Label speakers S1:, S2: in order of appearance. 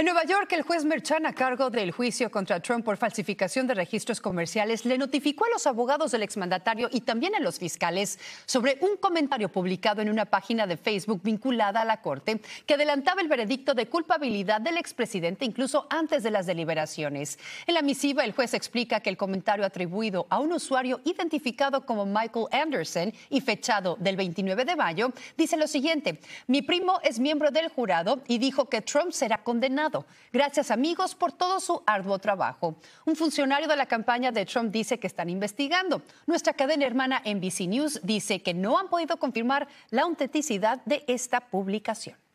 S1: En Nueva York, el juez Merchan, a cargo del juicio contra Trump por falsificación de registros comerciales, le notificó a los abogados del exmandatario y también a los fiscales sobre un comentario publicado en una página de Facebook vinculada a la corte que adelantaba el veredicto de culpabilidad del expresidente incluso antes de las deliberaciones. En la misiva, el juez explica que el comentario atribuido a un usuario identificado como Michael Anderson y fechado del 29 de mayo dice lo siguiente: Mi primo es miembro del jurado y dijo que Trump será condenado Gracias amigos por todo su arduo trabajo. Un funcionario de la campaña de Trump dice que están investigando. Nuestra cadena hermana NBC News dice que no han podido confirmar la autenticidad de esta publicación.